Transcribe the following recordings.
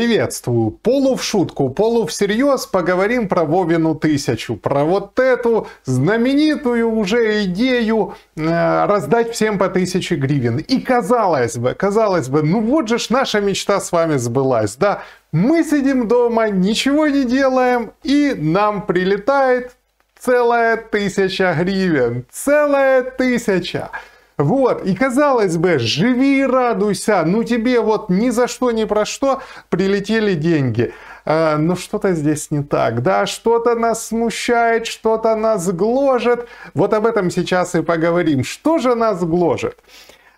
Приветствую. Полу в шутку, полу всерьез поговорим про Вовину тысячу, про вот эту знаменитую уже идею э, раздать всем по тысяче гривен. И казалось бы, казалось бы, ну вот же ж наша мечта с вами сбылась, да? Мы сидим дома, ничего не делаем, и нам прилетает целая тысяча гривен, целая тысяча. Вот, и казалось бы, живи и радуйся, ну тебе вот ни за что, ни про что прилетели деньги. А, но ну, что-то здесь не так, да, что-то нас смущает, что-то нас гложет. Вот об этом сейчас и поговорим. Что же нас гложет?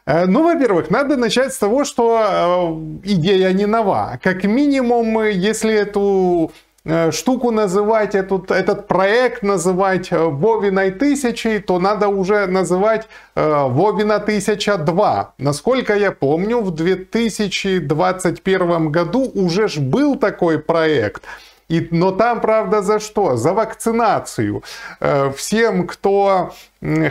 А, ну, во-первых, надо начать с того, что а, идея не нова. Как минимум, если эту штуку называть, этот, этот проект называть Вовиной тысячей, то надо уже называть э, Вовина 1002. Насколько я помню, в 2021 году уже ж был такой проект. И, но там, правда, за что? За вакцинацию. Э, всем, кто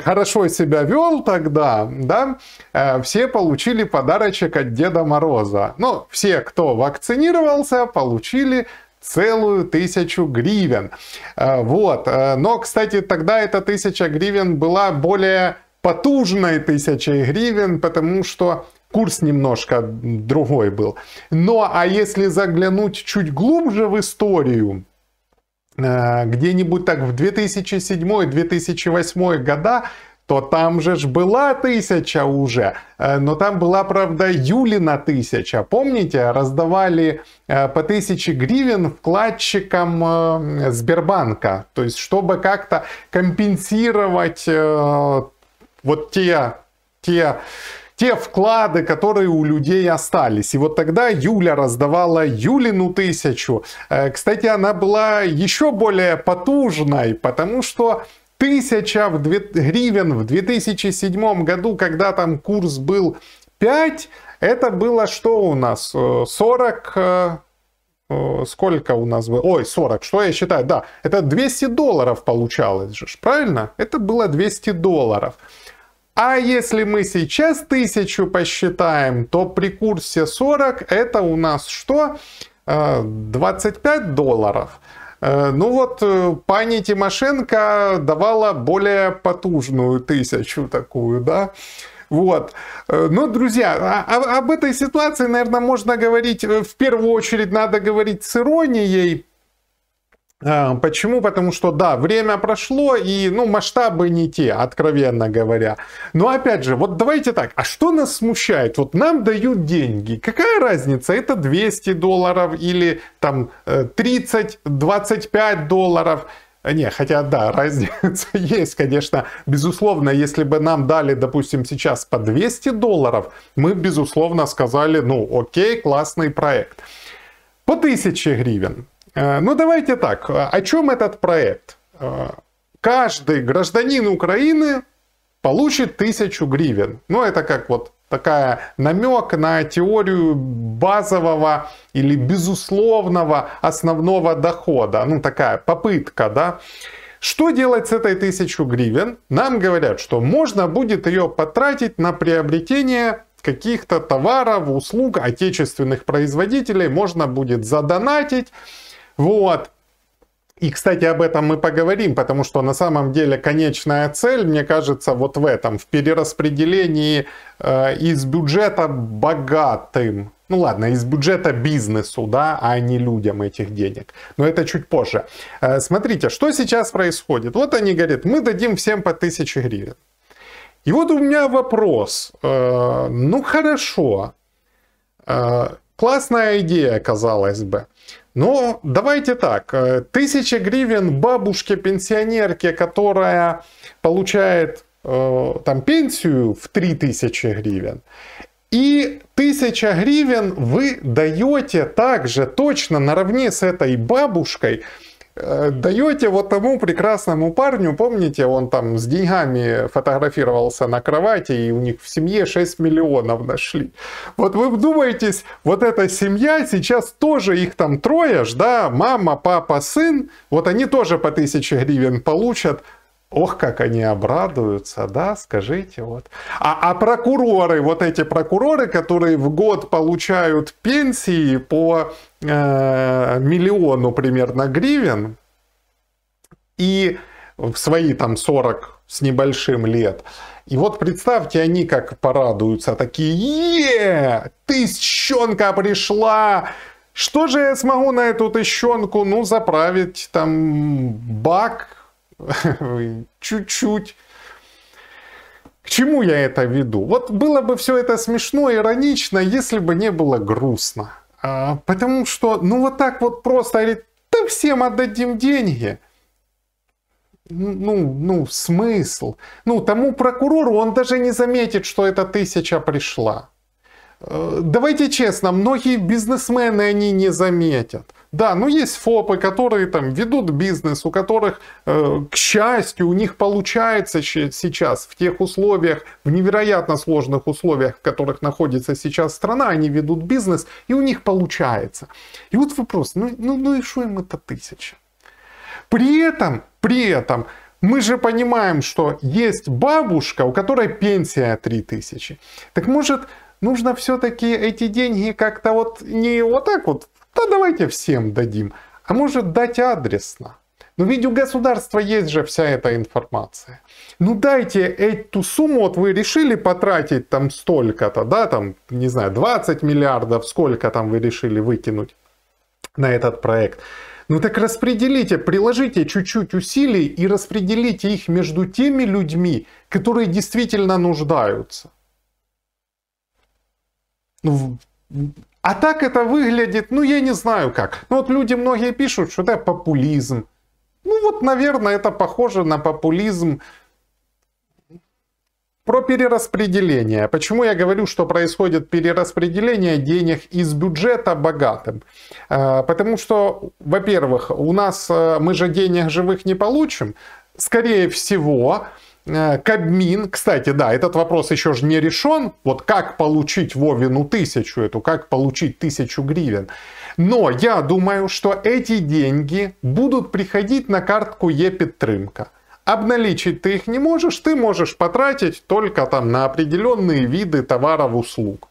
хорошо себя вел тогда, да, э, все получили подарочек от Деда Мороза. Но все, кто вакцинировался, получили целую тысячу гривен. Э, вот. Э, но, кстати, тогда эта тысяча гривен была более потужной тысячей гривен, потому что курс немножко другой был. Но, а если заглянуть чуть глубже в историю, э, где-нибудь так в 2007-2008 года то там же ж была тысяча уже, э, но там была, правда, Юлина тысяча. Помните, раздавали э, по тысяче гривен вкладчикам э, Сбербанка, то есть чтобы как-то компенсировать вот те, те те вклады, которые у людей остались. И вот тогда Юля раздавала Юлину тысячу. Кстати, она была еще более потужной, потому что тысяча в две, гривен в 2007 году, когда там курс был 5, это было что у нас? 40... Э, э, э, сколько у нас было? Ой, 40, что я считаю? Да, это 200 долларов получалось же, правильно? Это было 200 долларов. А если мы сейчас тысячу посчитаем, то при курсе 40 это у нас что? 25 долларов. Э, ну вот э, пани Тимошенко давала более потужную тысячу такую, да. Вот. Э, ну друзья, а, а, об этой ситуации, наверное, можно говорить, в первую очередь надо говорить с иронией, а, почему? Потому что, да, время прошло, и, ну, масштабы не те, откровенно говоря. Но, опять же, вот давайте так, а что нас смущает? Вот нам дают деньги, какая разница, это 200 долларов или, там, 30-25 э, долларов? Не, хотя да, разница есть, конечно. Безусловно, если бы нам дали, допустим, сейчас по 200 долларов, мы, безусловно, сказали, ну, окей, классный проект. По 1000 гривен. Э, ну давайте так, о чем этот проект? Э, каждый гражданин Украины получит тысячу гривен. Ну это как вот такая намек на теорию базового или безусловного основного дохода. Ну такая попытка, да. Что делать с этой тысячу гривен? Нам говорят, что можно будет ее потратить на приобретение каких-то товаров, услуг отечественных производителей, можно будет задонатить вот. И, кстати, об этом мы поговорим, потому что на самом деле конечная цель, мне кажется, вот в этом, в перераспределении э, из бюджета богатым, ну ладно, из бюджета бизнесу, да, а не людям этих денег. Но это чуть позже. Э, смотрите, что сейчас происходит. Вот они говорят, мы дадим всем по 1000 гривен. И вот у меня вопрос. Э, ну хорошо, э, классная идея, казалось бы. Но ну, давайте так, э, тысяча гривен бабушке-пенсионерке, которая получает э, там пенсию в 3000 гривен, и 1000 гривен вы даете также точно наравне с этой бабушкой даете вот тому прекрасному парню, помните, он там с деньгами фотографировался на кровати, и у них в семье 6 миллионов нашли. Вот вы вдумаетесь, вот эта семья, сейчас тоже их там трое ж, да, мама, папа, сын, вот они тоже по 1000 гривен получат, Ох, как они обрадуются, да, скажите вот. А, а прокуроры, вот эти прокуроры, которые в год получают пенсии по э, миллиону примерно гривен и в свои там 40 с небольшим лет. И вот представьте, они как порадуются, такие, е, тысячонка пришла, что же я смогу на эту тыщенку, ну, заправить там бак, чуть-чуть. К чему я это веду? Вот было бы все это смешно, иронично, если бы не было грустно. А, потому что, ну вот так вот просто, или да всем отдадим деньги. Ну, ну, ну, смысл. Ну, тому прокурору он даже не заметит, что эта тысяча пришла. Э, давайте честно, многие бизнесмены они не заметят. Да, но ну, есть ФОПы, которые там ведут бизнес, у которых, э, к счастью, у них получается сейчас в тех условиях, в невероятно сложных условиях, в которых находится сейчас страна, они ведут бизнес, и у них получается. И вот вопрос, ну, ну, ну и что им это тысяча? При этом, при этом, мы же понимаем, что есть бабушка, у которой пенсия 3000. Так может, нужно все-таки эти деньги как-то вот не вот так вот да давайте всем дадим. А может дать адресно? Но ну, ведь у государства есть же вся эта информация. Ну дайте эту сумму, вот вы решили потратить там столько-то, да, там, не знаю, 20 миллиардов, сколько там вы решили выкинуть на этот проект. Ну так распределите, приложите чуть-чуть усилий и распределите их между теми людьми, которые действительно нуждаются. Ну, а так это выглядит, ну я не знаю как. Ну вот люди многие пишут, что это популизм. Ну вот, наверное, это похоже на популизм про перераспределение. Почему я говорю, что происходит перераспределение денег из бюджета богатым? А, потому что, во-первых, у нас э, мы же денег живых не получим. Скорее всего, Э, Кабмин, кстати, да, этот вопрос еще же не решен. Вот как получить Вовину тысячу эту, как получить тысячу гривен. Но я думаю, что эти деньги будут приходить на картку е Обналичить ты их не можешь, ты можешь потратить только там на определенные виды товаров, услуг.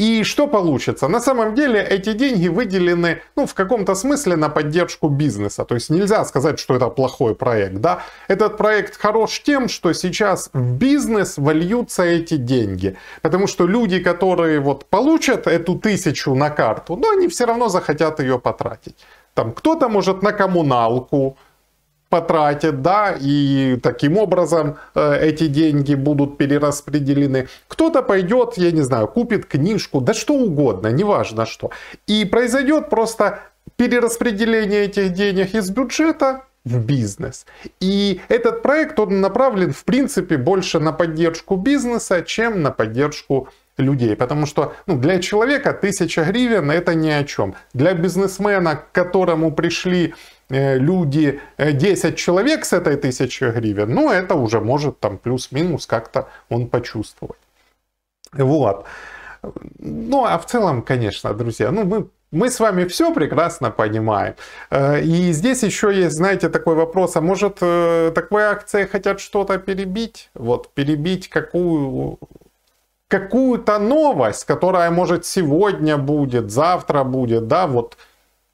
И что получится? На самом деле эти деньги выделены, ну, в каком-то смысле на поддержку бизнеса. То есть нельзя сказать, что это плохой проект, да. Этот проект хорош тем, что сейчас в бизнес вольются эти деньги. Потому что люди, которые вот получат эту тысячу на карту, но они все равно захотят ее потратить. Там кто-то может на коммуналку, потратят, да, и таким образом э, эти деньги будут перераспределены. Кто-то пойдет, я не знаю, купит книжку, да что угодно, неважно что. И произойдет просто перераспределение этих денег из бюджета в бизнес. И этот проект, он направлен, в принципе, больше на поддержку бизнеса, чем на поддержку людей. Потому что ну, для человека тысяча гривен это ни о чем. Для бизнесмена, к которому пришли Э, люди 10 э, человек с этой тысячи гривен, ну это уже может там плюс-минус как-то он почувствовать. Вот. Ну, а в целом, конечно, друзья, ну мы мы с вами все прекрасно понимаем. Э, и здесь еще есть, знаете, такой вопрос, а может такой акции хотят что-то перебить? Вот, перебить какую какую-то новость, которая может сегодня будет, завтра будет, да, вот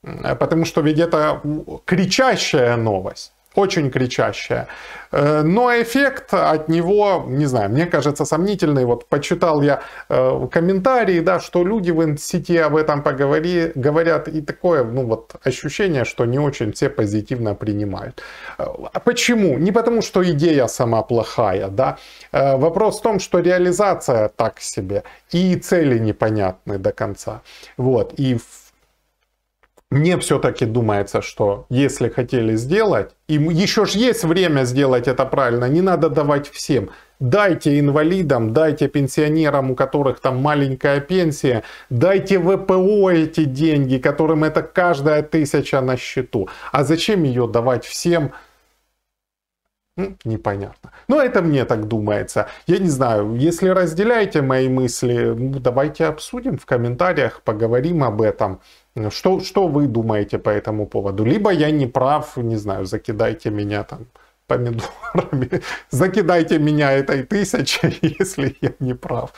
Э, потому что ведь это кричащая новость очень кричащая. Э, но эффект от него, не знаю, мне кажется сомнительный. Вот почитал я э, комментарии, да, что люди в сети об этом поговори, говорят, и такое, ну вот, ощущение, что не очень все позитивно принимают. А почему? Не потому, что идея сама плохая, да. Вопрос в том, что реализация так себе, и цели непонятны до конца. Вот, и в мне все-таки думается, что если хотели сделать, и еще же есть время сделать это правильно, не надо давать всем. Дайте инвалидам, дайте пенсионерам, у которых там маленькая пенсия, дайте ВПО эти деньги, которым это каждая тысяча на счету. А зачем ее давать всем? Непонятно. Но ну, это мне так думается. Я не знаю, если разделяете мои мысли, ну, давайте обсудим в комментариях, поговорим об этом. Что, что вы думаете по этому поводу? Либо я не прав, не знаю, закидайте меня там помидорами, закидайте меня этой тысячей, если я не прав.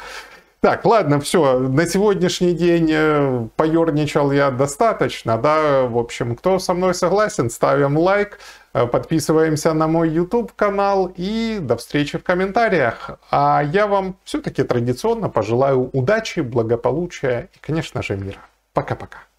Так, ладно, все, на сегодняшний день э, поерничал я достаточно, да, в общем, кто со мной согласен, ставим лайк, э, подписываемся на мой YouTube канал и до встречи в комментариях. А я вам все-таки традиционно пожелаю удачи, благополучия и, конечно же, мира. Пока-пока.